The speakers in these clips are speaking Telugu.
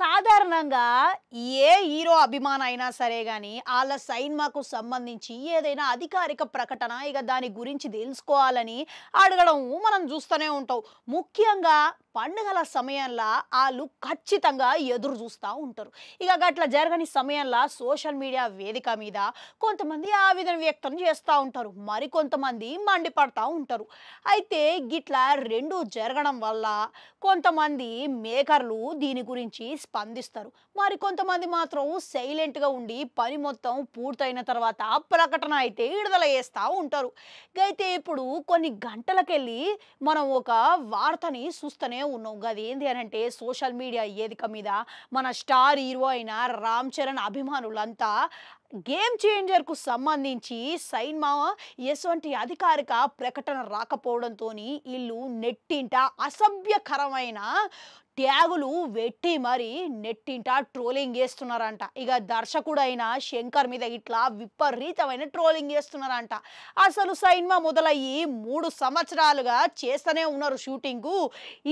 సాధారణంగా ఏ హీరో అభిమాన అయినా సరే కానీ వాళ్ళ సైన్మాకు సంబంధించి ఏదైనా అధికారిక ప్రకటన ఇక దాని గురించి తెలుసుకోవాలని అడగడం మనం చూస్తూనే ఉంటాం ముఖ్యంగా పండుగల సమయంలో వాళ్ళు ఖచ్చితంగా ఎదురు చూస్తూ ఉంటారు ఇక అట్లా జరగని సమయంలో సోషల్ మీడియా వేదిక మీద కొంతమంది ఆవేదన వ్యక్తం చేస్తూ ఉంటారు మరికొంతమంది మండిపడుతూ ఉంటారు అయితే గిట్లా రెండు జరగడం వల్ల కొంతమంది మేకర్లు దీని గురించి స్పందిస్తారు మరి కొంతమంది మాత్రం సైలెంట్గా ఉండి పని మొత్తం పూర్తయిన తర్వాత ప్రకటన అయితే విడుదల చేస్తూ ఉంటారు అయితే ఇప్పుడు కొన్ని గంటలకెళ్ళి మనం ఒక వార్తని చూస్తూనే ఉన్నావు అది ఏంది అని అంటే సోషల్ మీడియా ఏదిక మీద మన స్టార్ హీరో అయిన రామ్ చరణ్ అభిమానులంతా గేమ్ చేంజర్కు సంబంధించి సైన్ మామ ఎటువంటి అధికారిక ప్రకటన రాకపోవడంతో వీళ్ళు నెట్టింట అసభ్యకరమైన ట్యాగులు వెట్టి మరి నెట్టింట ట్రోలింగ్ చేస్తున్నారంట ఇక దర్శకుడైన శంకర్ మీద ఇట్లా విపరీతమైన ట్రోలింగ్ చేస్తున్నారంట అసలు సైన్మా మొదలయ్యి మూడు సంవత్సరాలుగా చేస్తూనే ఉన్నారు షూటింగు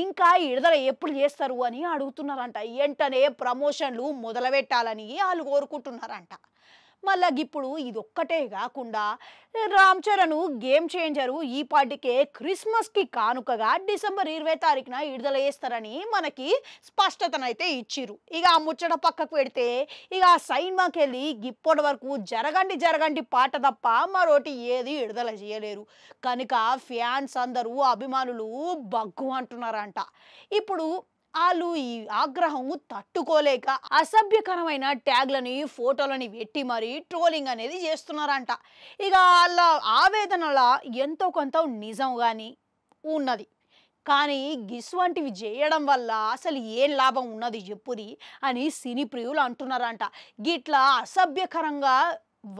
ఇంకా విడుదల ఎప్పుడు చేస్తారు అని అడుగుతున్నారంట వెంటనే ప్రమోషన్లు మొదలుపెట్టాలని వాళ్ళు కోరుకుంటున్నారంట మళ్ళా ఇప్పుడు ఇది ఒక్కటే కాకుండా రామ్ చరణ్ గేమ్ చేంజరు ఈ పాటికే క్రిస్మస్కి కానుకగా డిసెంబర్ ఇరవై తారీఖున విడుదల చేస్తారని మనకి స్పష్టతనైతే ఇచ్చిరు ఇక ఆ ముచ్చట పక్కకు పెడితే ఇక ఆ సైన్మాకి వెళ్ళి ఇప్పటి వరకు జరగండి జరగండి పాట తప్ప మరోటి ఏది విడుదల చేయలేరు కనుక ఫ్యాన్స్ అందరూ అభిమానులు బగ్గు అంటున్నారంట ఇప్పుడు వాళ్ళు ఈ ఆగ్రహము తట్టుకోలేక అసభ్యకరమైన ట్యాగ్లని ఫోటోలని పెట్టి మరి ట్రోలింగ్ అనేది చేస్తున్నారంట ఇక వాళ్ళ ఆవేదనల ఎంతో కొంత నిజం కానీ ఉన్నది కానీ వంటివి చేయడం వల్ల అసలు ఏం లాభం ఉన్నది చెప్పుది అని సినీ ప్రియులు అంటున్నారంట గిట్లా అసభ్యకరంగా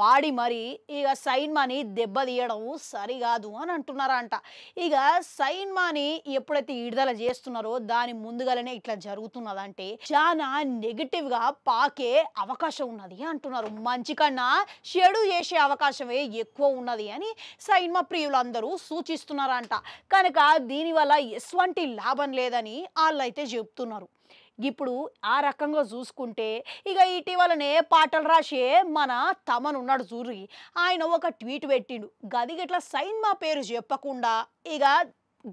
వాడి మరి ఇక సైన్మాని దెబ్బ తీయడం సరికాదు అని అంటున్నారంట ఇక సైన్మాని ఎప్పుడైతే విడుదల చేస్తున్నారో దాని ముందుగానే ఇట్లా జరుగుతున్నదంటే చాలా నెగిటివ్గా పాకే అవకాశం ఉన్నది అంటున్నారు మంచి కన్నా చెడు చేసే అవకాశమే ఎక్కువ ఉన్నది అని సైన్మా ప్రియులందరూ సూచిస్తున్నారంట కనుక దీనివల్ల ఎటువంటి లాభం లేదని వాళ్ళు అయితే చెప్తున్నారు ఇప్పుడు ఆ రకంగా చూసుకుంటే ఇక ఇటీవలనే పాటలు రాసే మన తమను ఉన్నాడు చూర్రి ఆయన ఒక ట్వీట్ పెట్టిండు గది ఇట్లా సైన్ మా పేరు చెప్పకుండా ఇక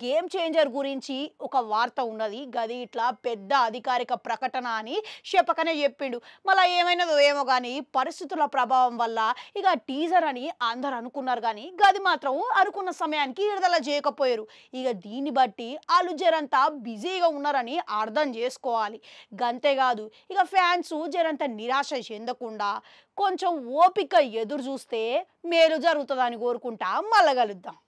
గేమ్ చేంజర్ గురించి ఒక వార్త ఉన్నది గది ఇట్లా పెద్ద అధికారిక ప్రకటన అని చెప్పకనే చెప్పిండు మళ్ళీ ఏమైనదో ఏమో కానీ పరిస్థితుల ప్రభావం వల్ల ఇక టీజర్ అని అందరు అనుకున్నారు కానీ గది మాత్రం అనుకున్న సమయానికి విడుదల చేయకపోయారు ఇక దీన్ని బట్టి వాళ్ళు జరంతా బిజీగా ఉన్నారని అర్థం చేసుకోవాలి గంతేకాదు ఇక ఫ్యాన్స్ జరంత నిరాశ చెందకుండా కొంచెం ఓపిక ఎదురు చూస్తే మేలు జరుగుతుందని కోరుకుంటా మళ్ళగలుద్దాం